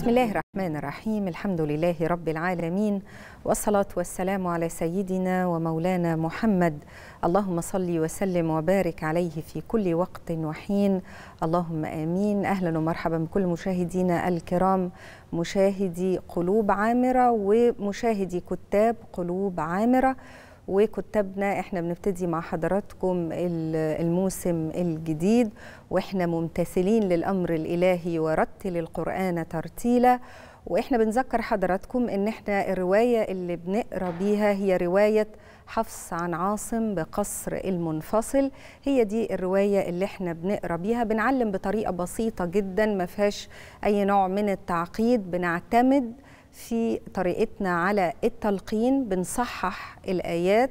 بسم الله الرحمن الرحيم الحمد لله رب العالمين والصلاة والسلام على سيدنا ومولانا محمد اللهم صل وسلم وبارك عليه في كل وقت وحين اللهم آمين أهلا ومرحبا بكل مشاهدينا الكرام مشاهدي قلوب عامرة ومشاهدي كتاب قلوب عامرة وكتابنا احنا بنبتدي مع حضراتكم الموسم الجديد واحنا ممتثلين للامر الالهي ورتل القران ترتيلا واحنا بنذكر حضراتكم ان احنا الروايه اللي بنقرا بيها هي روايه حفص عن عاصم بقصر المنفصل هي دي الروايه اللي احنا بنقرا بيها بنعلم بطريقه بسيطه جدا ما فيهاش اي نوع من التعقيد بنعتمد في طريقتنا على التلقين بنصحح الآيات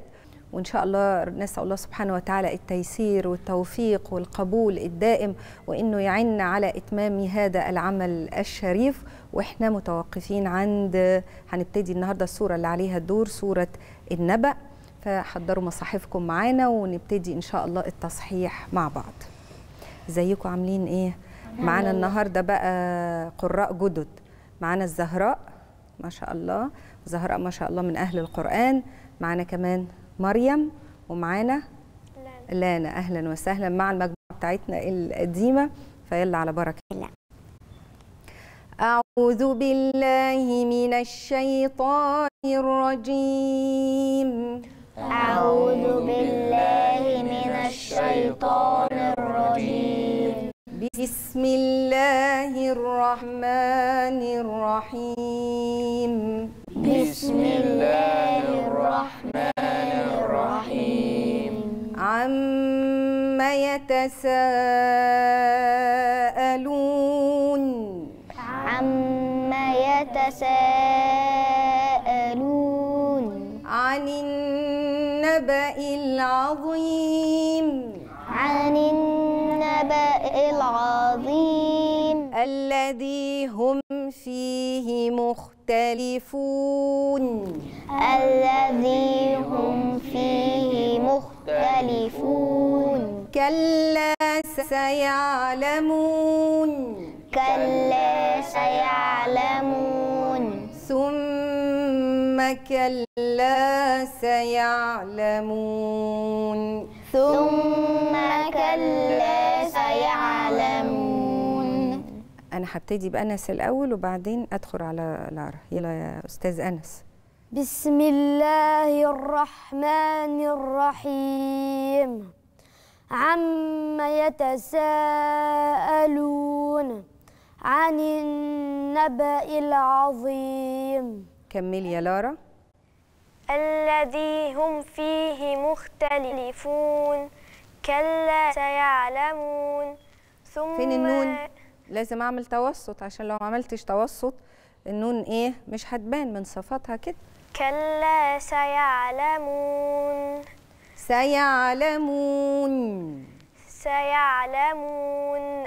وإن شاء الله نسأل الله سبحانه وتعالى التيسير والتوفيق والقبول الدائم وإنه يعنا على إتمام هذا العمل الشريف وإحنا متوقفين عند هنبتدي النهاردة الصورة اللي عليها الدور صورة النبأ فحضروا مصاحفكم معانا ونبتدي إن شاء الله التصحيح مع بعض ازيكم عاملين إيه؟ معانا إيه؟ النهاردة بقى قراء جدد معانا الزهراء ما شاء الله زهراء ما شاء الله من أهل القرآن معانا كمان مريم ومعانا لانا أهلا وسهلا مع المجموعة بتاعتنا القديمة فيلا على بركة الله أعوذ بالله من الشيطان الرجيم أعوذ بالله من الشيطان الرجيم بسم الله الرحمن الرحيم بسم الله الرحمن الرحيم عم يتساءلون عم يتساءلون عن النبأ العظيم عن النبأ العظيم الذي هم فيه مختلفون الذي هم فيه مختلفون كلا سيعلمون كلا سيعلمون ثم كلا سيعلمون ثم انا هبتدي بانس الاول وبعدين ادخل على لارا يلا يا استاذ انس بسم الله الرحمن الرحيم عم يتساءلون عن النبأ العظيم كمل يا لارا الذي هم فيه مختلفون كلا سيعلمون ثم فين النون؟ لازم اعمل توسط عشان لو ما عملتش توسط النون ايه مش هتبان من صفاتها كده كلا سيعلمون سيعلمون سيعلمون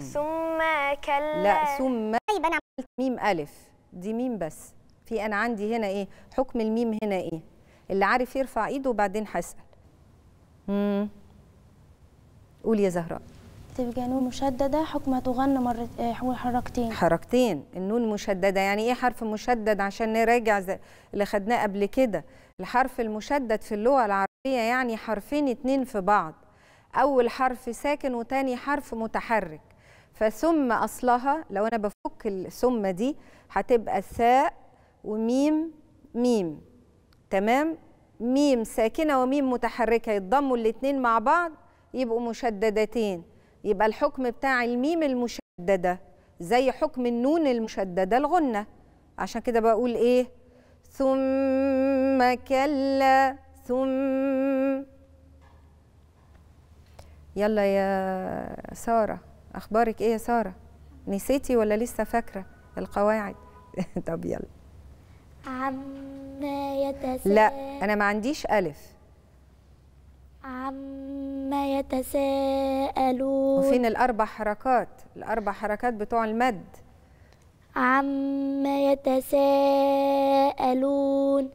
ثم كلا لا ثم طيب انا عملت ميم الف دي ميم بس في انا عندي هنا ايه حكم الميم هنا ايه اللي عارف يرفع ايده وبعدين هسال امم قول يا زهراء تحت بجانون مشددة حكم تغنى مرة آه، حركتين حركتين النون مشددة يعني إيه حرف مشدد عشان نراجع اللي خدناه قبل كده الحرف المشدد في اللغة العربية يعني حرفين اتنين في بعض أول حرف ساكن وتاني حرف متحرك فثم أصلها لو أنا بفك الثم دي هتبقى ثاء وميم ميم تمام ميم ساكنة وميم متحركة يتضموا الاتنين مع بعض يبقوا مشددتين يبقى الحكم بتاع الميم المشددة زي حكم النون المشددة الغنة عشان كده بقول إيه ثم كلا ثم يلا يا سارة أخبارك إيه يا سارة نسيتي ولا لسه فاكرة القواعد طب يلا عما يتساءل لا أنا ما عنديش ألف عما عما يتساءلون وفين الأربع حركات الأربع حركات بتوع المد عما يتساءلون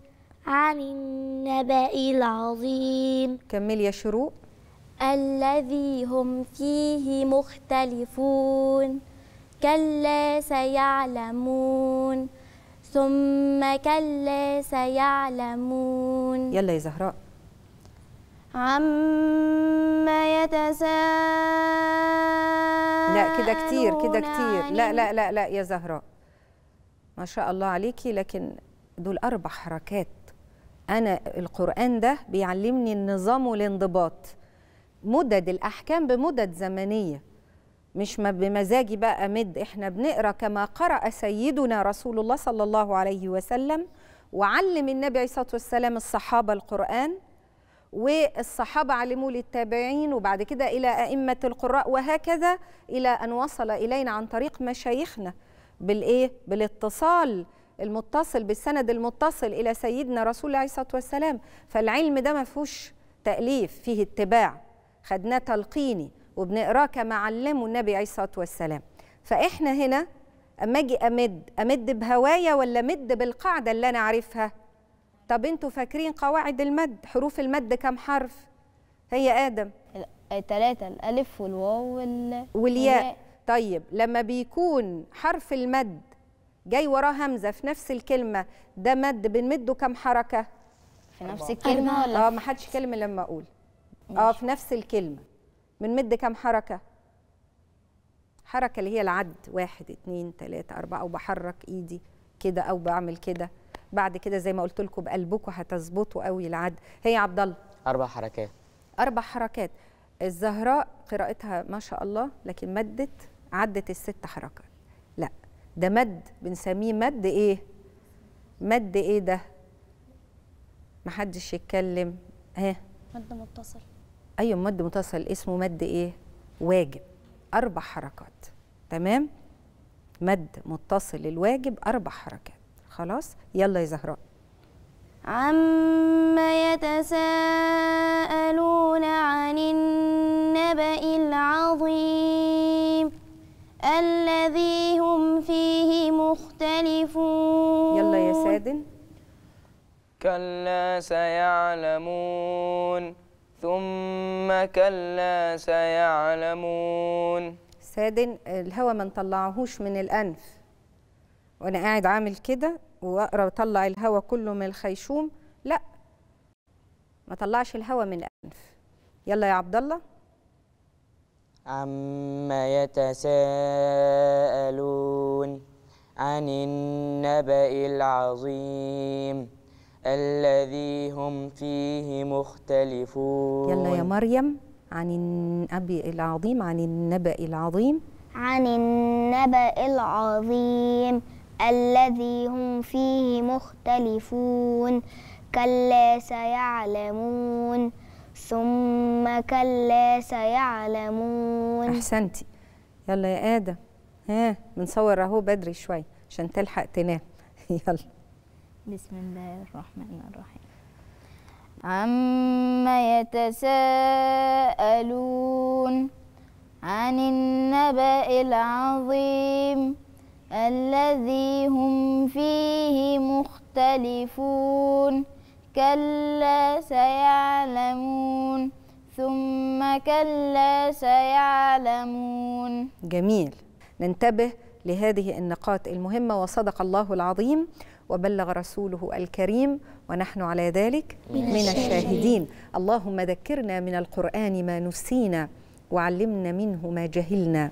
عن النبأ العظيم كمل يا شروق الذي هم فيه مختلفون كلا سيعلمون ثم كلا سيعلمون يلا يا زهراء عما يتساءلون لا كده كتير كده كتير لا لا لا لا يا زهراء ما شاء الله عليكي لكن دول أربع حركات أنا القرآن ده بيعلمني النظام والانضباط مدد الأحكام بمدد زمنية مش بمزاجي بقى مد احنا بنقرا كما قرأ سيدنا رسول الله صلى الله عليه وسلم وعلم النبي عليه الصلاة والسلام الصحابة القرآن والصحابة علموا للتابعين وبعد كده إلى أئمة القراء وهكذا إلى أن وصل إلينا عن طريق مشايخنا بالإيه؟ بالاتصال المتصل بالسند المتصل إلى سيدنا رسول الله عليه الصلاة والسلام فالعلم ده ما فيهوش تأليف فيه اتباع خدناه تلقيني وبنقراه كما علمه النبي عليه الصلاة والسلام فإحنا هنا أما أجي أمد أمد بهوايا ولا أمد بالقاعدة اللي أنا عارفها طب انتوا فاكرين قواعد المد حروف المد كم حرف هي ادم ثلاثة الألف والواو وال... والياء طيب لما بيكون حرف المد جاي وراه همزة في نفس الكلمة ده مد بنمده كم حركة؟ في نفس الكلمة ولا؟ اه ما حدش كلمة لما أقول اه في نفس الكلمة بنمد كم حركة؟ حركة اللي هي العد واحد اتنين تلاتة أربعة وبحرك إيدي كده أو بعمل كده بعد كده زي ما قلت لكم بقلبكم هتظبطوا قوي العد هي عبد الله اربع حركات اربع حركات الزهراء قراءتها ما شاء الله لكن مدت عدت الست حركات لا ده مد بنسميه مد ايه مد ايه ده محدش يتكلم ها مد متصل ايوه مد متصل اسمه مد ايه واجب اربع حركات تمام مد متصل الواجب اربع حركات خلاص يلا يا زهراء عما يتساءلون عن النبأ العظيم الذي هم فيه مختلفون يلا يا سادن كلا سيعلمون ثم كلا سيعلمون سادن الهوى ما نطلعهوش من الأنف وانا قاعد عامل كده واقرا اطلع الهواء كله من الخيشوم لا ما طلعش الهواء من الانف يلا يا عبد الله عما يتساءلون عن النبأ العظيم الذي هم فيه مختلفون يلا يا مريم عن النبأ العظيم عن النبأ العظيم عن النبأ العظيم الذي هم فيه مختلفون كلا سيعلمون ثم كلا سيعلمون احسنتي يلا يا ادم ها بنصور اهو بدري شويه عشان تلحق تنام يلا بسم الله الرحمن الرحيم عما يتساءلون عن النبأ العظيم الذي هم فيه مختلفون كلا سيعلمون ثم كلا سيعلمون جميل ننتبه لهذه النقاط المهمة وصدق الله العظيم وبلغ رسوله الكريم ونحن على ذلك من الشاهدين اللهم ذكرنا من القرآن ما نسينا وعلمنا منه ما جهلنا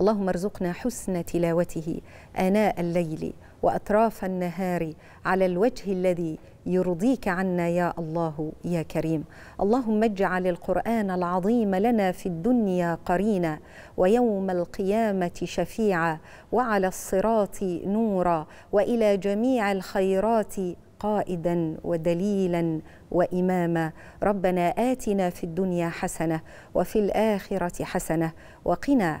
اللهم ارزقنا حسن تلاوته آناء الليل وأطراف النهار على الوجه الذي يرضيك عنا يا الله يا كريم اللهم اجعل القرآن العظيم لنا في الدنيا قرينا ويوم القيامة شفيعا وعلى الصراط نورا وإلى جميع الخيرات قائدا ودليلا واماما ربنا اتنا في الدنيا حسنه وفي الاخره حسنه وقنا